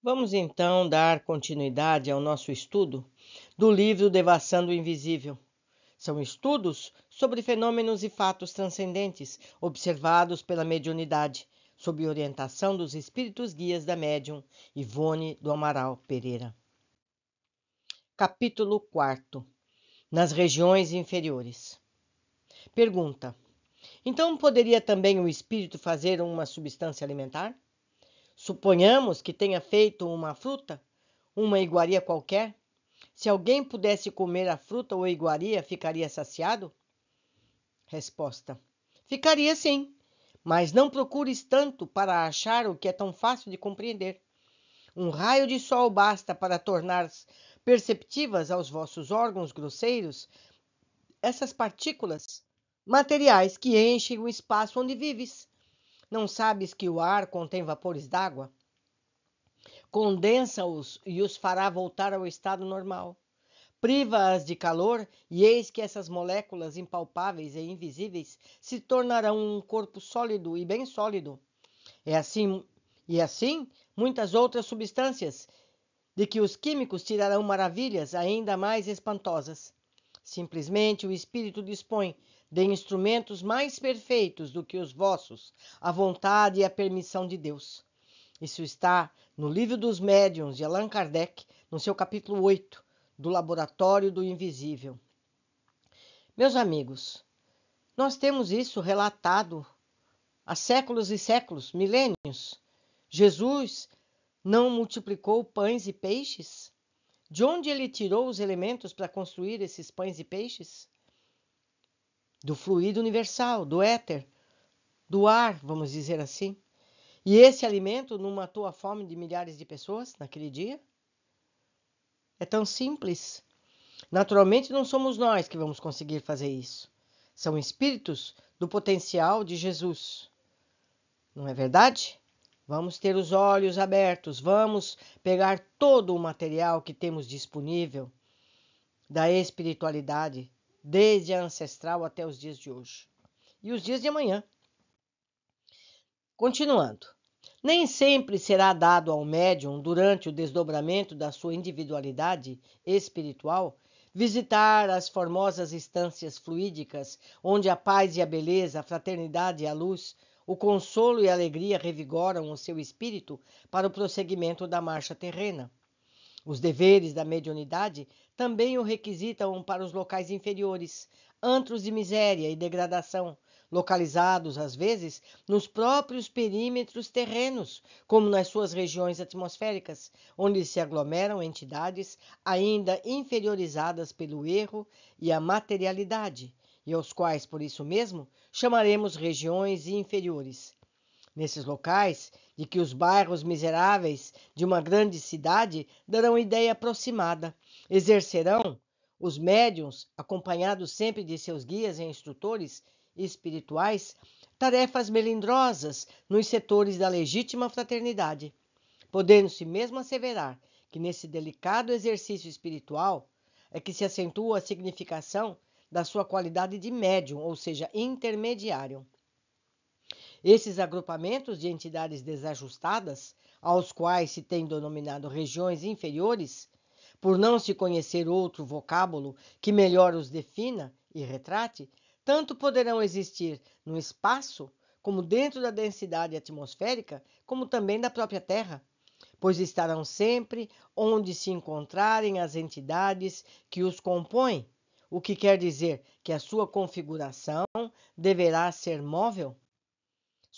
Vamos então dar continuidade ao nosso estudo do livro Devassando o Invisível. São estudos sobre fenômenos e fatos transcendentes observados pela mediunidade, sob orientação dos espíritos guias da médium Ivone do Amaral Pereira. Capítulo 4 Nas regiões inferiores. Pergunta: Então poderia também o espírito fazer uma substância alimentar? Suponhamos que tenha feito uma fruta, uma iguaria qualquer. Se alguém pudesse comer a fruta ou a iguaria, ficaria saciado? Resposta: Ficaria sim, mas não procures tanto para achar o que é tão fácil de compreender. Um raio de sol basta para tornar perceptivas aos vossos órgãos grosseiros essas partículas materiais que enchem o espaço onde vives, não sabes que o ar contém vapores d'água? Condensa-os e os fará voltar ao estado normal. Priva-as de calor, e eis que essas moléculas impalpáveis e invisíveis se tornarão um corpo sólido e bem sólido. É assim, e assim, muitas outras substâncias, de que os químicos tirarão maravilhas ainda mais espantosas. Simplesmente o espírito dispõe de instrumentos mais perfeitos do que os vossos, a vontade e a permissão de Deus. Isso está no Livro dos Médiuns de Allan Kardec, no seu capítulo 8, do Laboratório do Invisível. Meus amigos, nós temos isso relatado há séculos e séculos, milênios. Jesus não multiplicou pães e peixes? De onde ele tirou os elementos para construir esses pães e peixes? do fluido universal, do éter, do ar, vamos dizer assim. E esse alimento não matou a fome de milhares de pessoas naquele dia? É tão simples. Naturalmente, não somos nós que vamos conseguir fazer isso. São espíritos do potencial de Jesus. Não é verdade? Vamos ter os olhos abertos, vamos pegar todo o material que temos disponível da espiritualidade desde a ancestral até os dias de hoje e os dias de amanhã. Continuando, nem sempre será dado ao médium, durante o desdobramento da sua individualidade espiritual, visitar as formosas instâncias fluídicas onde a paz e a beleza, a fraternidade e a luz, o consolo e a alegria revigoram o seu espírito para o prosseguimento da marcha terrena. Os deveres da mediunidade também o requisitam para os locais inferiores, antros de miséria e degradação, localizados, às vezes, nos próprios perímetros terrenos, como nas suas regiões atmosféricas, onde se aglomeram entidades ainda inferiorizadas pelo erro e a materialidade, e aos quais, por isso mesmo, chamaremos regiões inferiores, nesses locais de que os bairros miseráveis de uma grande cidade darão ideia aproximada. Exercerão os médiums, acompanhados sempre de seus guias e instrutores espirituais, tarefas melindrosas nos setores da legítima fraternidade, podendo-se mesmo asseverar que nesse delicado exercício espiritual é que se acentua a significação da sua qualidade de médium, ou seja, intermediário. Esses agrupamentos de entidades desajustadas, aos quais se tem denominado regiões inferiores, por não se conhecer outro vocábulo que melhor os defina e retrate, tanto poderão existir no espaço, como dentro da densidade atmosférica, como também da própria Terra, pois estarão sempre onde se encontrarem as entidades que os compõem, o que quer dizer que a sua configuração deverá ser móvel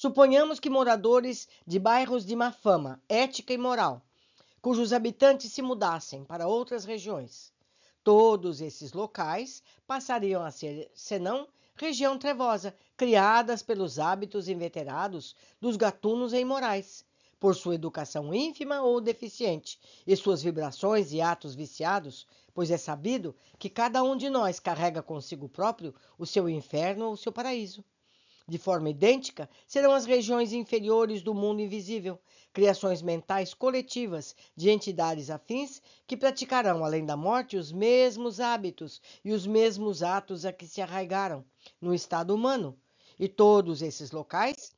Suponhamos que moradores de bairros de má fama, ética e moral, cujos habitantes se mudassem para outras regiões. Todos esses locais passariam a ser, senão, região trevosa, criadas pelos hábitos inveterados dos gatunos e imorais, por sua educação ínfima ou deficiente, e suas vibrações e atos viciados, pois é sabido que cada um de nós carrega consigo próprio o seu inferno ou o seu paraíso. De forma idêntica, serão as regiões inferiores do mundo invisível, criações mentais coletivas de entidades afins que praticarão, além da morte, os mesmos hábitos e os mesmos atos a que se arraigaram no estado humano. E todos esses locais,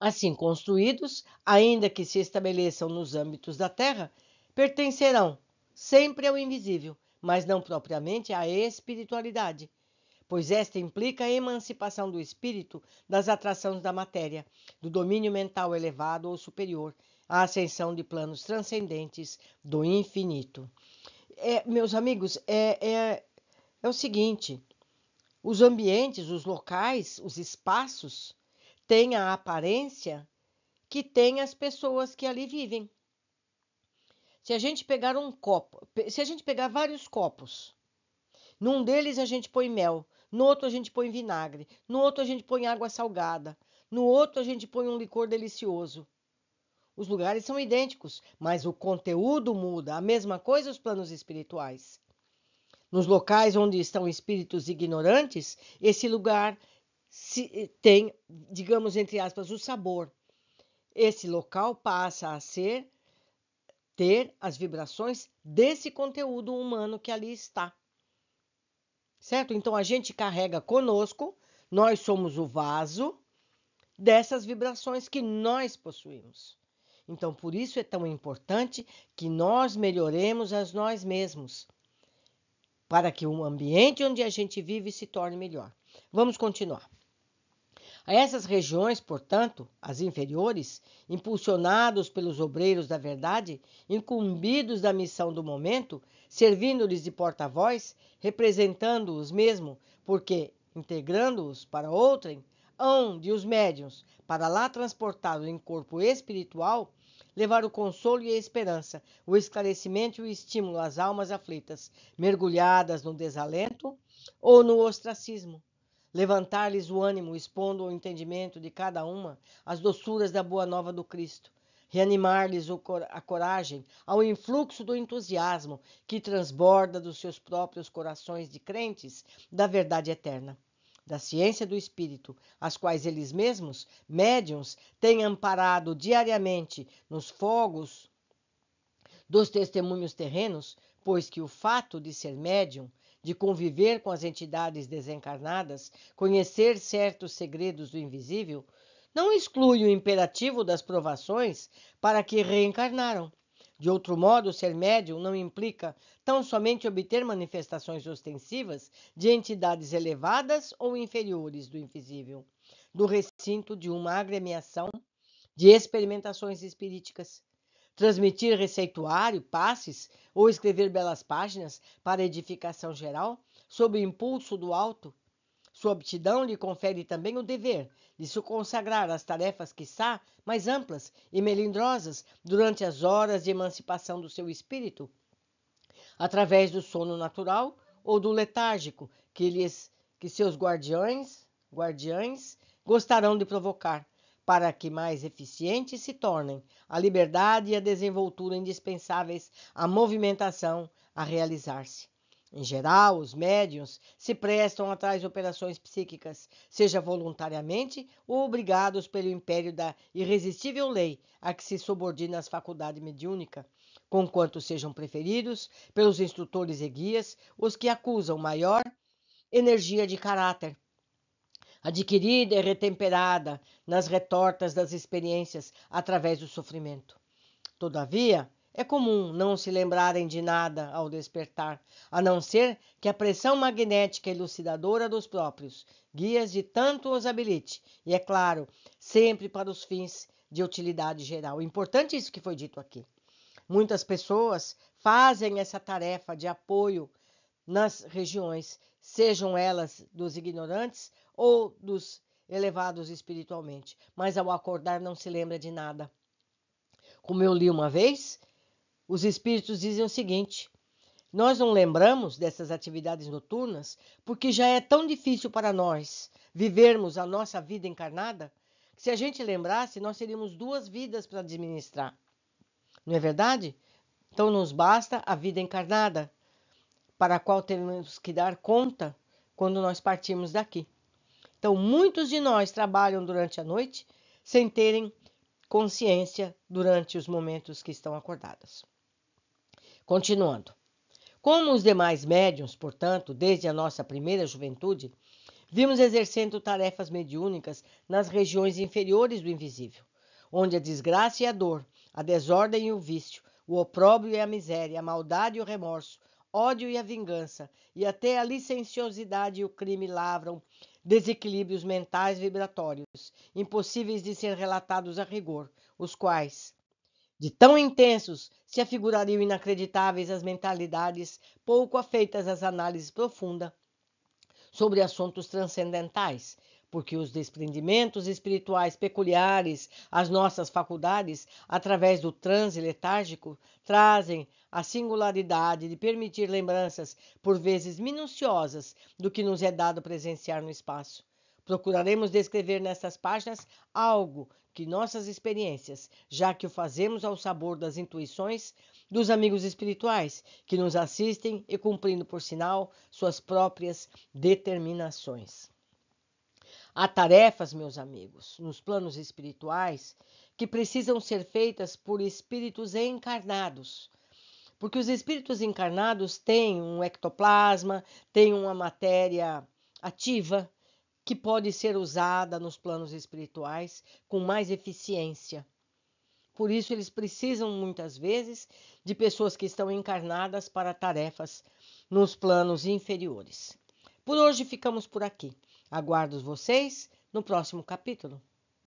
assim construídos, ainda que se estabeleçam nos âmbitos da Terra, pertencerão sempre ao invisível, mas não propriamente à espiritualidade pois esta implica a emancipação do espírito das atrações da matéria, do domínio mental elevado ou superior, a ascensão de planos transcendentes do infinito. É, meus amigos, é, é, é o seguinte: os ambientes, os locais, os espaços têm a aparência que têm as pessoas que ali vivem. Se a gente pegar um copo, se a gente pegar vários copos, num deles a gente põe mel, no outro a gente põe vinagre, no outro a gente põe água salgada, no outro a gente põe um licor delicioso. Os lugares são idênticos, mas o conteúdo muda. A mesma coisa os planos espirituais. Nos locais onde estão espíritos ignorantes, esse lugar se, eh, tem, digamos, entre aspas, o sabor. Esse local passa a ser ter as vibrações desse conteúdo humano que ali está certo? Então a gente carrega conosco, nós somos o vaso dessas vibrações que nós possuímos. Então por isso é tão importante que nós melhoremos as nós mesmos, para que o ambiente onde a gente vive se torne melhor. Vamos continuar. A essas regiões, portanto, as inferiores, impulsionados pelos obreiros da verdade, incumbidos da missão do momento, servindo-lhes de porta-voz, representando-os mesmo, porque, integrando-os para outrem, hão de os médiuns, para lá transportados em corpo espiritual, levar o consolo e a esperança, o esclarecimento e o estímulo às almas aflitas, mergulhadas no desalento ou no ostracismo levantar-lhes o ânimo, expondo ao entendimento de cada uma as doçuras da boa nova do Cristo, reanimar-lhes a coragem ao influxo do entusiasmo que transborda dos seus próprios corações de crentes da verdade eterna da ciência do espírito, as quais eles mesmos, médiums, têm amparado diariamente nos fogos dos testemunhos terrenos, pois que o fato de ser médium de conviver com as entidades desencarnadas, conhecer certos segredos do invisível, não exclui o imperativo das provações para que reencarnaram. De outro modo, ser médium não implica tão somente obter manifestações ostensivas de entidades elevadas ou inferiores do invisível, do recinto de uma agremiação de experimentações espíriticas, transmitir receituário, passes ou escrever belas páginas para edificação geral, sob o impulso do alto, sua aptidão lhe confere também o dever de se consagrar às tarefas, quiçá, mais amplas e melindrosas durante as horas de emancipação do seu espírito, através do sono natural ou do letárgico que, lhes, que seus guardiões, guardiães gostarão de provocar para que mais eficientes se tornem a liberdade e a desenvoltura indispensáveis à movimentação a realizar-se. Em geral, os médiuns se prestam a tais operações psíquicas, seja voluntariamente ou obrigados pelo império da irresistível lei a que se subordina as faculdades mediúnica, conquanto sejam preferidos pelos instrutores e guias os que acusam maior energia de caráter adquirida e retemperada nas retortas das experiências através do sofrimento. Todavia, é comum não se lembrarem de nada ao despertar, a não ser que a pressão magnética elucidadora dos próprios guias de tanto os habilite, e é claro, sempre para os fins de utilidade geral. Importante isso que foi dito aqui. Muitas pessoas fazem essa tarefa de apoio nas regiões, sejam elas dos ignorantes ou dos elevados espiritualmente, mas ao acordar não se lembra de nada. Como eu li uma vez, os espíritos dizem o seguinte: nós não lembramos dessas atividades noturnas porque já é tão difícil para nós vivermos a nossa vida encarnada que se a gente lembrasse, nós teríamos duas vidas para administrar. Não é verdade? Então nos basta a vida encarnada, para a qual temos que dar conta quando nós partirmos daqui. Então, muitos de nós trabalham durante a noite sem terem consciência durante os momentos que estão acordados. Continuando. Como os demais médiums, portanto, desde a nossa primeira juventude, vimos exercendo tarefas mediúnicas nas regiões inferiores do invisível, onde a desgraça e a dor, a desordem e o vício, o opróbrio e a miséria, a maldade e o remorso, ódio e a vingança, e até a licenciosidade e o crime lavram desequilíbrios mentais vibratórios, impossíveis de ser relatados a rigor, os quais, de tão intensos, se afigurariam inacreditáveis às mentalidades pouco afeitas às análises profundas sobre assuntos transcendentais porque os desprendimentos espirituais peculiares às nossas faculdades, através do transe letárgico, trazem a singularidade de permitir lembranças, por vezes minuciosas, do que nos é dado presenciar no espaço. Procuraremos descrever nestas páginas algo que nossas experiências, já que o fazemos ao sabor das intuições dos amigos espirituais que nos assistem e cumprindo, por sinal, suas próprias determinações. Há tarefas, meus amigos, nos planos espirituais que precisam ser feitas por espíritos encarnados. Porque os espíritos encarnados têm um ectoplasma, têm uma matéria ativa que pode ser usada nos planos espirituais com mais eficiência. Por isso, eles precisam muitas vezes de pessoas que estão encarnadas para tarefas nos planos inferiores. Por hoje ficamos por aqui. Aguardo vocês no próximo capítulo.